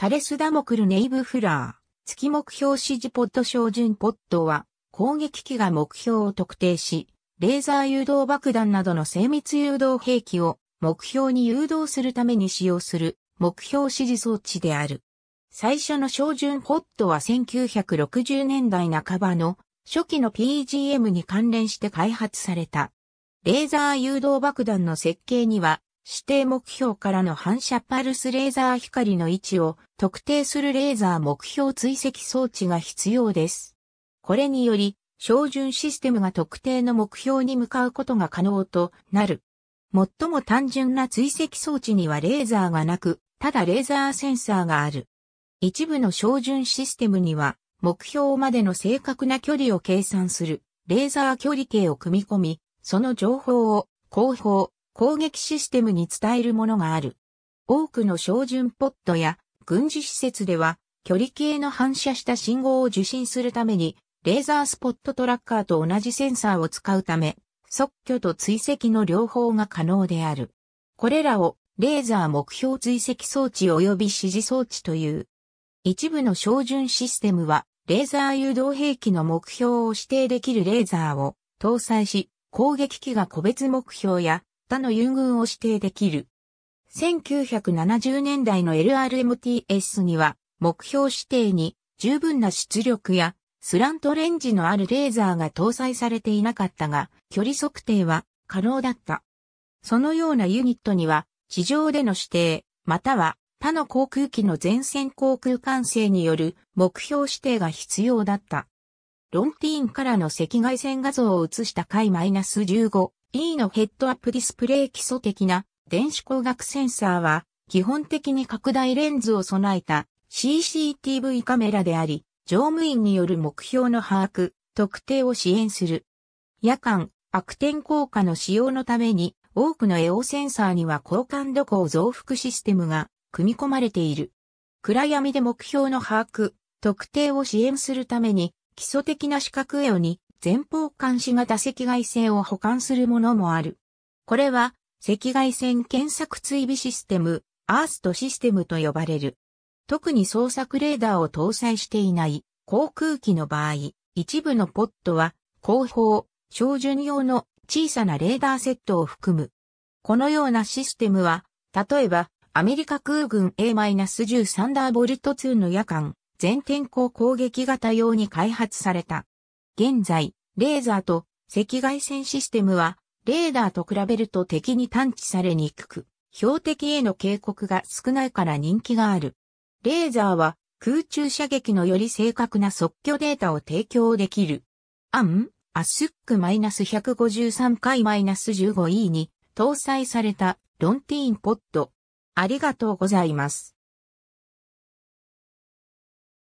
タレスダモクルネイブフラー、月目標指示ポッド照準ポッドは、攻撃機が目標を特定し、レーザー誘導爆弾などの精密誘導兵器を目標に誘導するために使用する目標指示装置である。最初の照準ポッドは1960年代半ばの初期の PGM に関連して開発された。レーザー誘導爆弾の設計には指定目標からの反射パルスレーザー光の位置を特定するレーザー目標追跡装置が必要です。これにより、照準システムが特定の目標に向かうことが可能となる。最も単純な追跡装置にはレーザーがなく、ただレーザーセンサーがある。一部の照準システムには、目標までの正確な距離を計算する、レーザー距離計を組み込み、その情報を後方、攻撃システムに伝えるものがある。多くの照準ポットや軍事施設では距離計の反射した信号を受信するためにレーザースポットトラッカーと同じセンサーを使うため即挙と追跡の両方が可能である。これらをレーザー目標追跡装置及び指示装置という。一部の照準システムはレーザー誘導兵器の目標を指定できるレーザーを搭載し、攻撃機が個別目標や他の優遇を指定できる。1970年代の LRMTS には、目標指定に十分な出力やスラントレンジのあるレーザーが搭載されていなかったが、距離測定は可能だった。そのようなユニットには、地上での指定、または他の航空機の前線航空管制による目標指定が必要だった。ロンティーンからの赤外線画像を映した回 -15 E のヘッドアップディスプレイ基礎的な電子光学センサーは基本的に拡大レンズを備えた CCTV カメラであり、乗務員による目標の把握、特定を支援する。夜間、悪天効果の使用のために多くのエオセンサーには高感度光増幅システムが組み込まれている。暗闇で目標の把握、特定を支援するために基礎的な視覚エオに前方監視型赤外線を保管するものもある。これは、赤外線検索追尾システム、アーストシステムと呼ばれる。特に捜索レーダーを搭載していない航空機の場合、一部のポットは後方、照準用の小さなレーダーセットを含む。このようなシステムは、例えば、アメリカ空軍 A-10 サンダーボルト2の夜間、全天候攻撃型用に開発された。現在、レーザーと赤外線システムは、レーダーと比べると敵に探知されにくく、標的への警告が少ないから人気がある。レーザーは空中射撃のより正確な即興データを提供できる。アン、アスック -153 回 -15E に搭載されたロンティーンポッド。ありがとうございます。